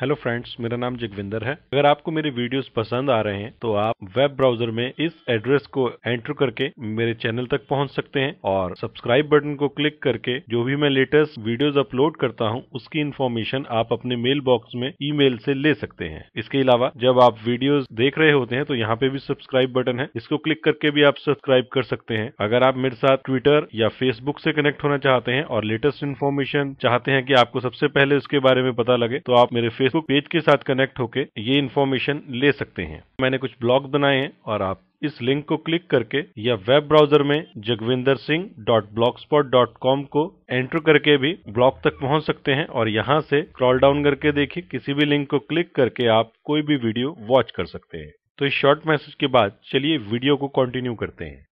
hello friends मेरा नाम जगविंदर है अगर आपको मेरे वीडियोस पसंद आ रहे हैं तो आप वेब ब्राउजर में इस एड्रेस को एंटर करके मेरे चैनल तक पहुंच सकते हैं और सब्सक्राइब बटन को क्लिक करके जो भी मैं लेटेस्ट वीडियोस अपलोड करता हूं उसकी इन्फॉर्मेशन आप अपने मेल बॉक्स में ईमेल से ले सकते हैं इसके अलावा जब आप वीडियोज देख रहे होते हैं तो यहाँ पे भी सब्सक्राइब बटन है इसको क्लिक करके भी आप सब्सक्राइब कर सकते हैं अगर आप मेरे साथ ट्विटर या फेसबुक से कनेक्ट होना चाहते हैं और लेटेस्ट इन्फॉर्मेशन चाहते हैं कि आपको सबसे पहले उसके बारे में पता लगे तो आप मेरे फेसबुक पेज के साथ कनेक्ट होकर ये इन्फॉर्मेशन ले सकते हैं मैंने कुछ ब्लॉग बनाए हैं और आप इस लिंक को क्लिक करके या वेब ब्राउजर में Jagvinder Singh dot blogspot dot com को एंटर करके भी ब्लॉग तक पहुंच सकते हैं और यहाँ से क्रॉल डाउन करके देखिए किसी भी लिंक को क्लिक करके आप कोई भी वीडियो वॉच कर सकते हैं तो इस शॉर्ट मैसेज के बाद चलिए वीडियो को कंटिन्यू करते हैं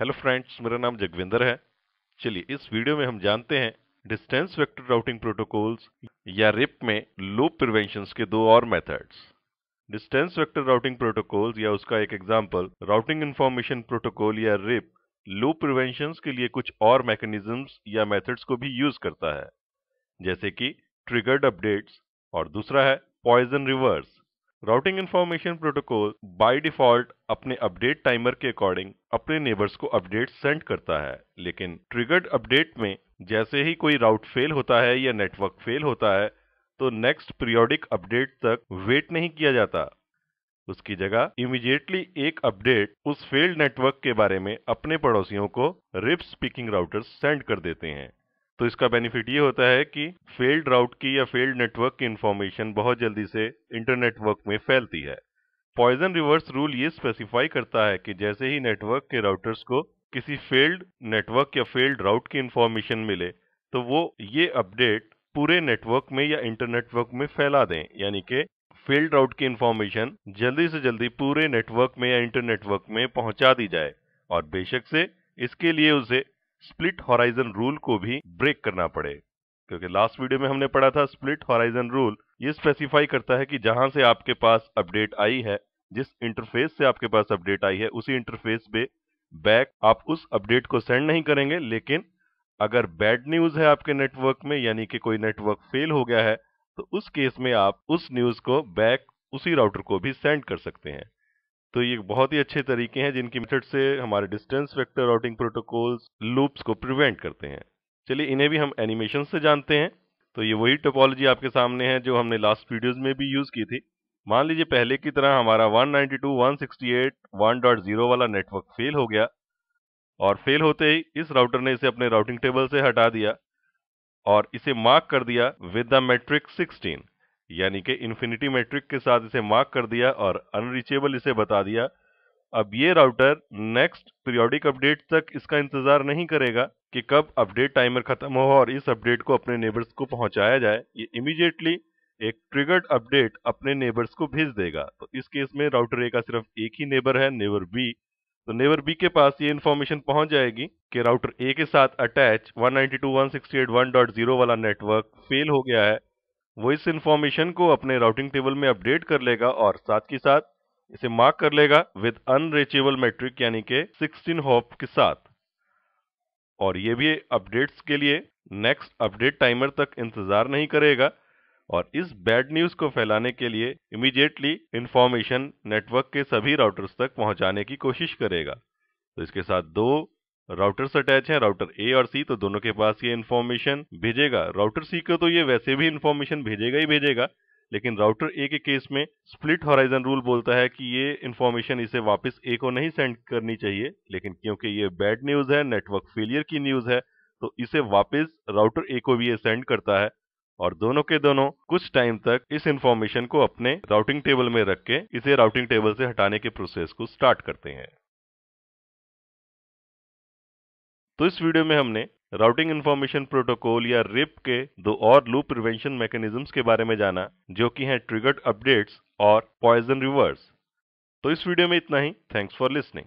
हेलो फ्रेंड्स मेरा नाम जगविंदर है चलिए इस वीडियो में हम जानते हैं डिस्टेंस वेक्टर राउटिंग प्रोटोकॉल्स या रिप में लूप प्रिवेंशन के दो और methods distance vector routing protocols या उसका एक एग्जांपल राउटिंग इन्फॉर्मेशन प्रोटोकॉल या रिप लूप प्रिवेंशन के लिए कुछ और मैकेनिज्म्स या मेथड्स को भी यूज करता है जैसे कि ट्रिगर्ड अपडेट्स और दूसरा है poison reverse routing information protocol by default अपने अपडेट टाइमर के अकॉर्डिंग अपने नेबर्स को अपडेट सेंड करता है लेकिन ट्रिगर्ड अपडेट में जैसे ही कोई राउट फेल होता है या नेटवर्क फेल होता है तो नेक्स्ट पीरियोडिक अपडेट तक वेट नहीं किया जाता उसकी जगह इमीडिएटली एक अपडेट उस फेल्ड नेटवर्क के बारे में अपने पड़ोसियों को रिप स्पीकिंग राउटर्स सेंड कर देते हैं तो इसका बेनिफिट ये होता है कि फेल्ड राउट की या फेल्ड नेटवर्क की इंफॉर्मेशन बहुत जल्दी से इंटरनेटवर्क में फैलती है पॉइजन रिवर्स रूल ये स्पेसिफाई करता है कि जैसे ही नेटवर्क के राउटर्स को किसी फेल्ड नेटवर्क या फेल्ड राउट की इंफॉर्मेशन मिले तो वो ये अपडेट पूरे नेटवर्क में या इंटरनेटवर्क में फैला दें यानी कि फेल्ड राउट की इंफॉर्मेशन जल्दी से जल्दी पूरे नेटवर्क में या इंटरनेटवर्क में पहुंचा दी जाए और बेशक से इसके लिए उसे स्प्लिट हॉराइजन रूल को भी ब्रेक करना पड़े क्योंकि लास्ट वीडियो में हमने पढ़ा था स्प्लिट हॉराइजन रूल ये स्पेसिफाई करता है कि जहां से आपके पास अपडेट आई है जिस इंटरफेस से आपके पास अपडेट आई है उसी इंटरफेस पे बैक आप उस अपडेट को सेंड नहीं करेंगे लेकिन अगर बैड न्यूज है आपके नेटवर्क में यानी कि कोई नेटवर्क फेल हो गया है तो उस केस में आप उस न्यूज को बैक उसी राउटर को भी सेंड कर सकते हैं तो ये बहुत ही अच्छे तरीके हैं जिनकी मेथड से हमारे distance vector routing protocols loops को प्रिवेंट करते हैं चलिए इन्हें भी हम एनिमेशन से जानते हैं तो ये वही टोपोलॉजी आपके सामने है जो हमने लास्ट वीडियोस में भी यूज़ की थी मान लीजिए पहले की तरह हमारा वन 168, वाला नेटवर्क फेल हो गया और फेल होते ही इस राउटर ने इसे अपने राउटिंग टेबल से हटा दिया और इसे मार्क कर दिया विद द मेट्रिक सिक्सटीन यानी कि इन्फिनिटी मैट्रिक के साथ इसे मार्क कर दिया और अनरीचेबल इसे बता दिया अब ये राउटर नेक्स्ट पीरियोडिक अपडेट तक इसका इंतजार नहीं करेगा कि कब अपडेट टाइमर खत्म हो और इस अपडेट को अपने नेबर्स को पहुंचाया जाए ये इमीडिएटली एक ट्रिगर्ड अपडेट अपने नेबर्स को भेज देगा तो इस केस में राउटर ए का सिर्फ एक ही नेबर है नेबर बी तो नेबर बी के पास ये इन्फॉर्मेशन पहुंच जाएगी कि राउटर ए के साथ अटैच 192.168.1.0 वाला नेटवर्क फेल हो गया है वो इस इंफॉर्मेशन को अपने राउटिंग टेबल में अपडेट कर लेगा और साथ ही साथ इसे मार्क कर लेगा विद अनरेचेबल मैट्रिक यानी के 16 होप के साथ और ये भी अपडेट्स के लिए नेक्स्ट अपडेट टाइमर तक इंतजार नहीं करेगा और इस बैड न्यूज को फैलाने के लिए इमीडिएटली इंफॉर्मेशन नेटवर्क के सभी राउटर्स तक पहुंचाने की कोशिश करेगा तो इसके साथ दो राउटर्स अटैच है राउटर ए और सी तो दोनों के पास ये इन्फॉर्मेशन भेजेगा राउटर सी को तो ये वैसे भी इन्फॉर्मेशन भेजेगा ही भेजेगा लेकिन राउटर ए के केस में स्प्लिट हॉराइजन रूल बोलता है कि ये इन्फॉर्मेशन इसे वापस ए को नहीं सेंड करनी चाहिए लेकिन क्योंकि ये बैड न्यूज है नेटवर्क फेलियर की न्यूज है तो इसे वापस राउटर ए को भी ये सेंड करता है और दोनों के दोनों कुछ टाइम तक इस इंफॉर्मेशन को अपने राउटिंग टेबल में रख के इसे राउटिंग टेबल से हटाने के प्रोसेस को स्टार्ट करते हैं तो इस वीडियो में हमने राउटिंग इन्फॉर्मेशन प्रोटोकॉल या रिप के दो और लूप प्रिवेंशन मैकेनिज्म के बारे में जाना जो कि हैं ट्रिगर्ड अपडेट्स और पॉइजन रिवर्स तो इस वीडियो में इतना ही थैंक्स फॉर लिसनिंग